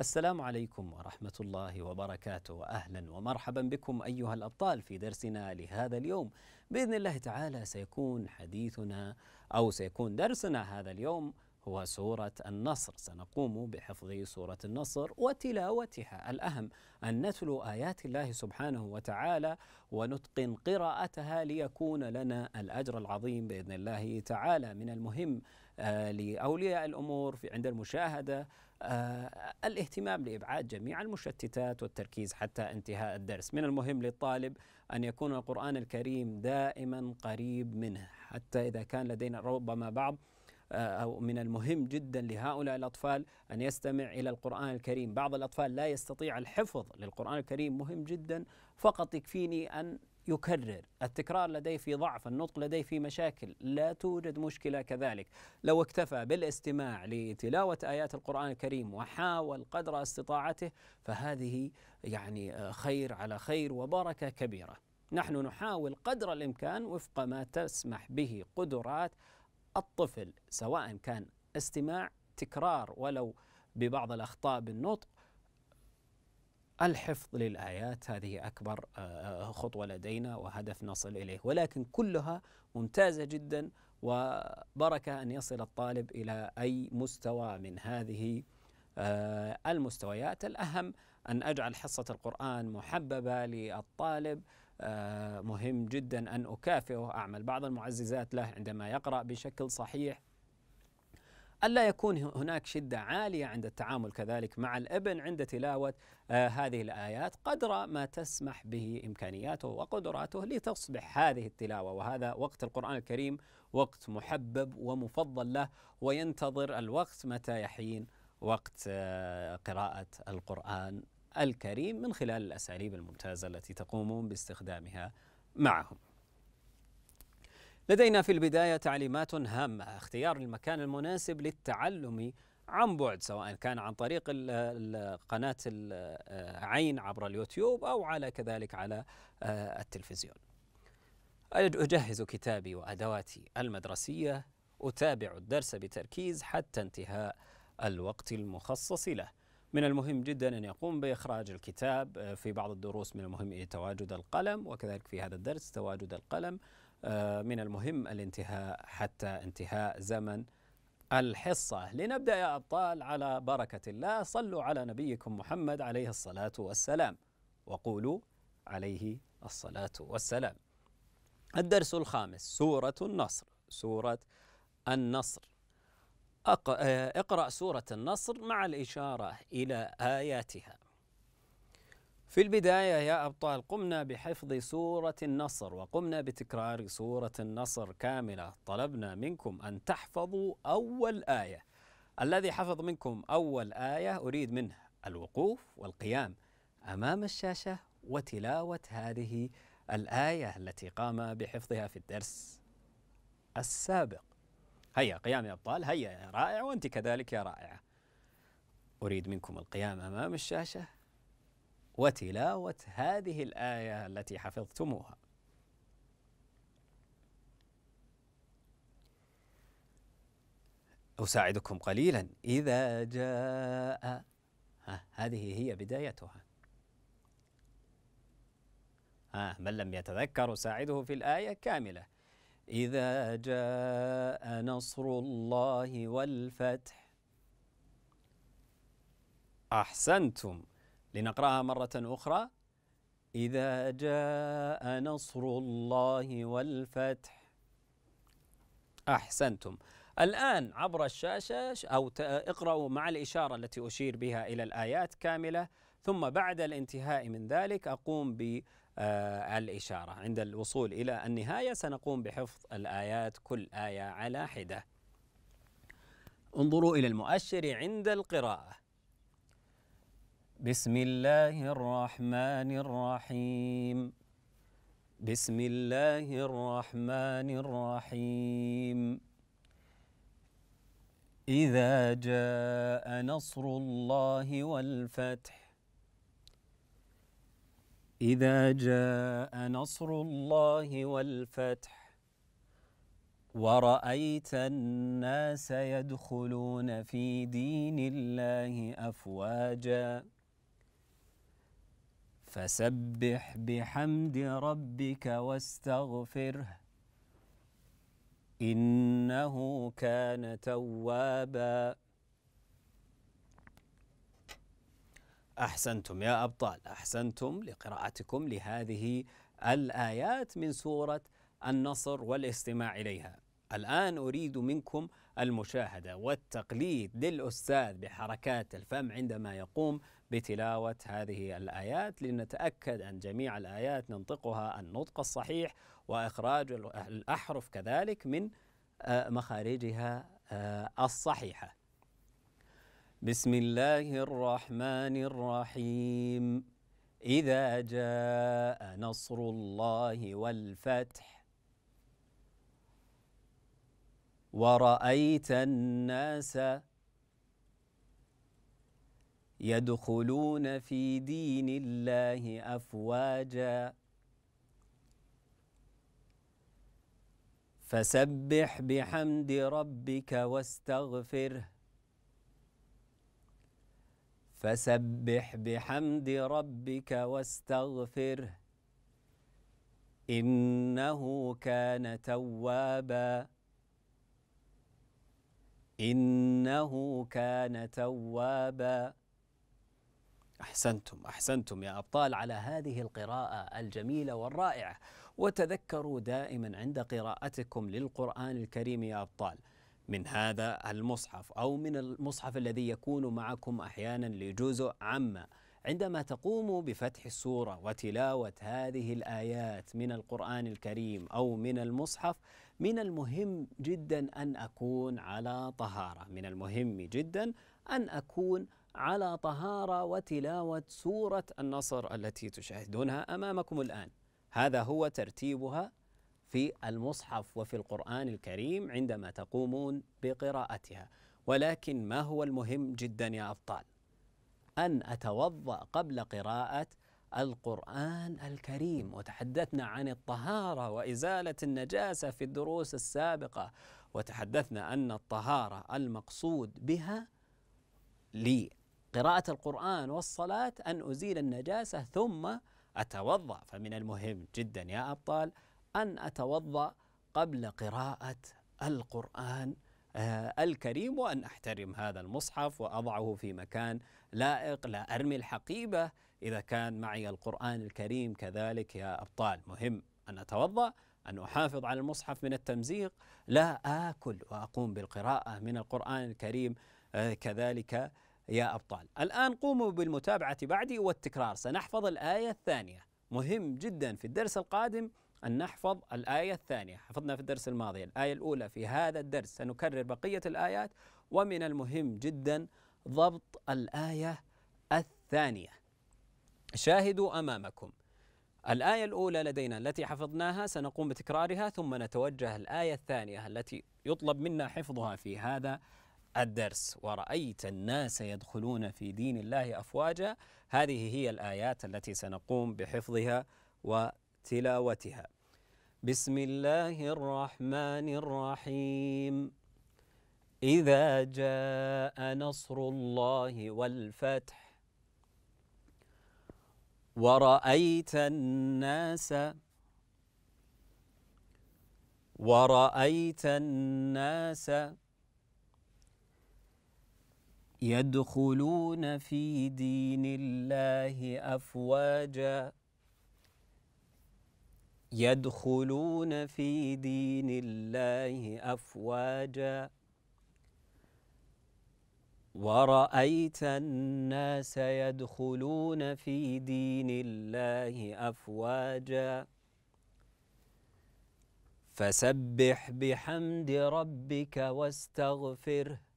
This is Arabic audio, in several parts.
السلام عليكم ورحمة الله وبركاته أهلا ومرحبا بكم أيها الأبطال في درسنا لهذا اليوم بإذن الله تعالى سيكون حديثنا أو سيكون درسنا هذا اليوم هو سورة النصر سنقوم بحفظ سورة النصر وتلاوتها الأهم أن نتلو آيات الله سبحانه وتعالى ونتقن قراءتها ليكون لنا الأجر العظيم بإذن الله تعالى من المهم آه، لأولياء الأمور في عند المشاهدة آه، الاهتمام لابعاد جميع المشتتات والتركيز حتى انتهاء الدرس من المهم للطالب ان يكون القران الكريم دائما قريب منه حتى اذا كان لدينا ربما بعض آه، أو من المهم جدا لهؤلاء الأطفال أن يستمع إلى القرآن الكريم بعض الأطفال لا يستطيع الحفظ للقرآن الكريم مهم جدا فقط يكفيني أن يكرر التكرار لديه في ضعف النطق لديه في مشاكل لا توجد مشكلة كذلك لو اكتفى بالاستماع لتلاوة آيات القرآن الكريم وحاول قدر استطاعته فهذه يعني آه، خير على خير وبركة كبيرة نحن نحاول قدر الإمكان وفق ما تسمح به قدرات الطفل سواء كان استماع تكرار ولو ببعض الأخطاء بالنطق الحفظ للآيات هذه أكبر آه، آه، خطوة لدينا وهدف نصل إليه ولكن كلها ممتازة جدا وبركة أن يصل الطالب إلى أي مستوى من هذه آه، المستويات الأهم أن أجعل حصة القرآن محببة للطالب مهم جدا أن أكافئه أعمل بعض المعززات له عندما يقرأ بشكل صحيح ألا يكون هناك شدة عالية عند التعامل كذلك مع الابن عند تلاوة آه، هذه الآيات قدر ما تسمح به إمكانياته وقدراته لتصبح هذه التلاوة وهذا وقت القرآن الكريم وقت محبب ومفضل له وينتظر الوقت متى يحين وقت آه، قراءة القرآن الكريم من خلال الأساليب الممتازة التي تقومون باستخدامها معهم لدينا في البداية تعليمات هامة اختيار المكان المناسب للتعلم عن بعد سواء كان عن طريق قناة العين عبر اليوتيوب أو على كذلك على آه، التلفزيون أجهز كتابي وأدواتي المدرسية أتابع الدرس بتركيز حتى انتهاء الوقت المخصص له من المهم جدا أن يقوم بإخراج الكتاب آه، في بعض الدروس من المهم إيه، تواجد القلم وكذلك في هذا الدرس تواجد القلم آه، من المهم الانتهاء حتى انتهاء زمن الحصة لنبدأ يا أبطال على بركة الله صلوا على نبيكم محمد عليه الصلاة والسلام وقولوا عليه الصلاة والسلام الدرس الخامس سورة النصر سورة النصر آه، اقرأ سورة النصر مع الإشارة إلى آياتها في البداية يا أبطال قمنا بحفظ سورة النصر وقمنا بتكرار سورة النصر كاملة طلبنا منكم أن تحفظوا أول آية الذي حفظ منكم أول آية أريد منه الوقوف والقيام أمام الشاشة وتلاوة هذه الآية التي قام بحفظها في الدرس السابق هيا قيام يا أبطال هيا يا رائع وأنت كذلك يا رائعة أريد منكم القيام أمام الشاشة وتلاوة هذه الآية التي حفظتموها. أساعدكم قليلا إذا جاء ها هذه هي بدايتها ها من لم يتذكر أساعده في الآية كاملة إذا جاء نصر الله والفتح أحسنتم لنقراها مرة أخرى إذا جاء نصر الله والفتح أحسنتم الآن عبر الشاشة أو اقرأوا مع الإشارة التي أشير بها إلى الآيات كاملة ثم بعد الانتهاء من ذلك أقوم بالإشارة آه، عند الوصول إلى النهاية سنقوم بحفظ الآيات كل آية على حدة انظروا إلى المؤشر عند القراءة بسم الله الرحمن الرحيم بسم الله الرحمن الرحيم إذا جاء نصر الله والفتح إذا جاء نصر الله والفتح ورأيت الناس يدخلون في دين الله أفواجاً فسبح بحمد ربك واستغفره إنه كان توابا أحسنتم يا أبطال أحسنتم لقراءتكم لهذه الآيات من سورة النصر والاستماع إليها الآن أريد منكم المشاهدة والتقليد للأستاذ بحركات الفم عندما يقوم بتلاوة هذه الآيات لنتأكد أن جميع الآيات ننطقها النطق الصحيح وإخراج الأحرف كذلك من آه، مخارجها آه، الصحيحة بسم الله الرحمن الرحيم إذا جاء نصر الله والفتح ورأيت الناس يدخلون في دين الله افواجا فسبح بحمد ربك واستغفره فسبح بحمد ربك واستغفره انه كان توابا انه كان توابا احسنتم احسنتم يا ابطال على هذه القراءه الجميله والرائعه وتذكروا دائما عند قراءتكم للقران الكريم يا ابطال من هذا المصحف او من المصحف الذي يكون معكم احيانا لجزء عما عندما تقوموا بفتح السوره وتلاوه هذه الايات من القران الكريم او من المصحف من المهم جدا ان اكون على طهاره من المهم جدا ان اكون على طهارة وتلاوة سورة النصر التي تشاهدونها أمامكم الآن هذا هو ترتيبها في المصحف وفي القرآن الكريم عندما تقومون بقراءتها ولكن ما هو المهم جدا يا أبطال أن أتوضأ قبل قراءة القرآن الكريم وتحدثنا عن الطهارة وإزالة النجاسة في الدروس السابقة وتحدثنا أن الطهارة المقصود بها قراءة القرآن والصلاة أن أزيل النجاسة ثم أتوضأ فمن المهم جدا يا أبطال أن أتوضأ قبل قراءة القرآن آه، الكريم وأن أحترم هذا المصحف وأضعه في مكان لائق لا أرمي الحقيبة إذا كان معي القرآن الكريم كذلك يا أبطال مهم أن أتوضأ أن أحافظ على المصحف من التمزيق لا آكل وأقوم بالقراءة من القرآن الكريم آه، كذلك يا أبطال الآن قوموا بالمتابعة بعدي والتكرار سنحفظ الآية الثانية مهم جدا في الدرس القادم أن نحفظ الآية الثانية حفظنا في الدرس الماضي الآية الأولى في هذا الدرس سنكرر بقية الآيات ومن المهم جدا ضبط الآية الثانية شاهدوا أمامكم الآية الأولى لدينا التي حفظناها سنقوم بتكرارها ثم نتوجه الآية الثانية التي يطلب منا حفظها في هذا الدرس ورأيت الناس يدخلون في دين الله أفواجا هذه هي الآيات التي سنقوم بحفظها وتلاوتها بسم الله الرحمن الرحيم إذا جاء نصر الله والفتح ورأيت الناس ورأيت الناس يدخلون في دين الله افواجا يدخلون في دين الله افواجا ورايت الناس يدخلون في دين الله افواجا فسبح بحمد ربك واستغفره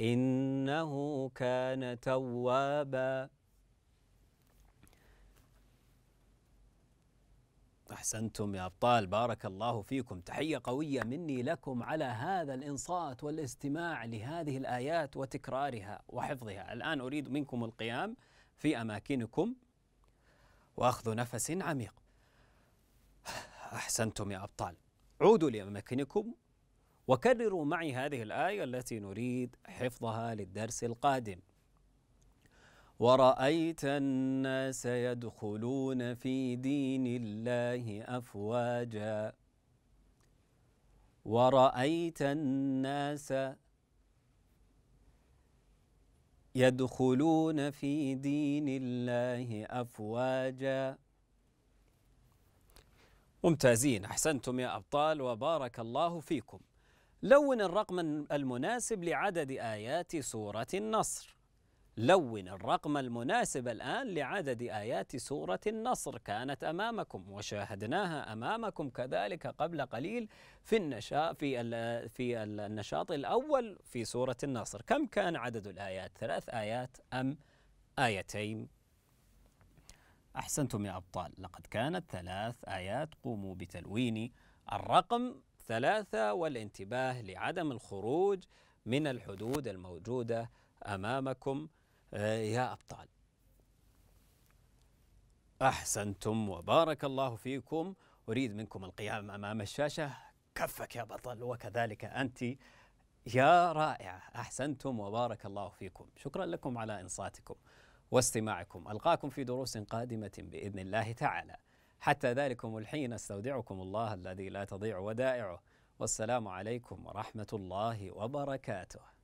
إنه كان توابا أحسنتم يا أبطال بارك الله فيكم تحية قوية مني لكم على هذا الإنصات والاستماع لهذه الآيات وتكرارها وحفظها الآن أريد منكم القيام في أماكنكم وأخذ نفس عميق أحسنتم يا أبطال عودوا لأماكنكم وكرروا معي هذه الآية التي نريد حفظها للدرس القادم ورأيت الناس يدخلون في دين الله أفواجا ورأيت الناس يدخلون في دين الله أفواجا ممتازين أحسنتم يا أبطال وبارك الله فيكم لون الرقم المناسب لعدد آيات سورة النصر لون الرقم المناسب الآن لعدد آيات سورة النصر كانت أمامكم وشاهدناها أمامكم كذلك قبل قليل في النشاط في في النشاط الأول في سورة النصر كم كان عدد الآيات ثلاث آيات أم آيتين أحسنتم يا أبطال لقد كانت ثلاث آيات قوموا بتلوين الرقم الثلاثة والانتباه لعدم الخروج من الحدود الموجودة أمامكم آه، يا أبطال أحسنتم وبارك الله فيكم أريد منكم القيام أمام الشاشة كفك يا بطل وكذلك أنت يا رائعة أحسنتم وبارك الله فيكم شكرا لكم على إنصاتكم واستماعكم ألقاكم في دروس قادمة بإذن الله تعالى حتى ذلكم الحين استودعكم الله الذي لا تضيع ودائعه والسلام عليكم ورحمه الله وبركاته